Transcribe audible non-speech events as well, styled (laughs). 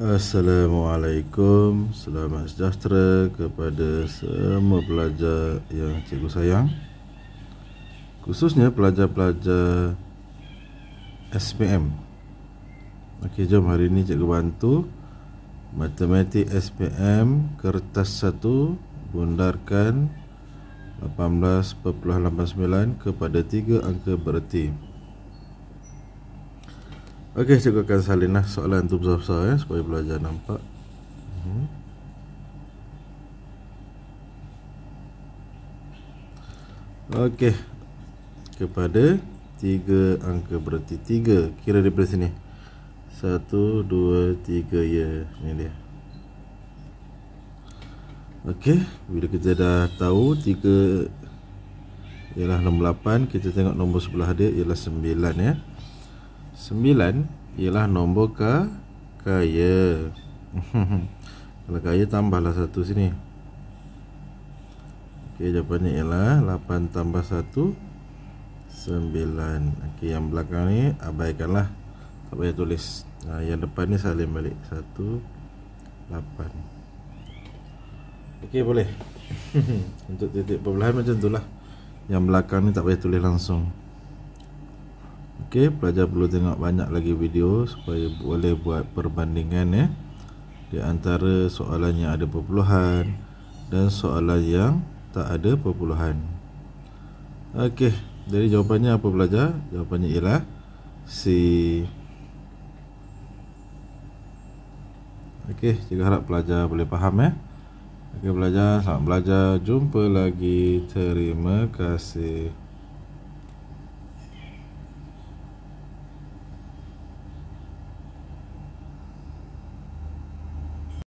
Assalamualaikum Selamat sejahtera kepada semua pelajar yang cikgu sayang Khususnya pelajar-pelajar SPM Ok jom hari ini cikgu bantu Matematik SPM kertas 1 Bundarkan 18.89 kepada 3 angka berarti Okey, saya akan salinlah soalan tu besar-besar eh, supaya belajar nampak. Hmm. Okey. Kepada tiga angka berarti tiga. Kira daripada sini. Satu, dua, tiga ya. Ini dia. Okey, bila kita dah tahu tiga ialah nombor lapan. kita tengok nombor sebelah dia ialah sembilan ya. Sembilan ialah nombor ke kaya. (laughs) Kalau kaya tambahlah satu sini. Okey, jawapannya ialah 8 tambah 1, 9. Okey, yang belakang ni abaikanlah. Tak payah tulis. Nah, ha, yang depan ni salin balik. 1, 8. Okey, boleh. (laughs) Untuk titik perbelahan macam tu lah. Yang belakang ni tak payah tulis langsung. Okey, pelajar perlu tengok banyak lagi video supaya boleh buat perbandingan ya. Di antara soalan yang ada perpuluhan dan soalan yang tak ada perpuluhan. Okey, jadi jawapannya apa pelajar? Jawapannya ialah C. Okey, jika harap pelajar boleh faham ya. Okey, pelajar, selamat belajar. Jumpa lagi. Terima kasih.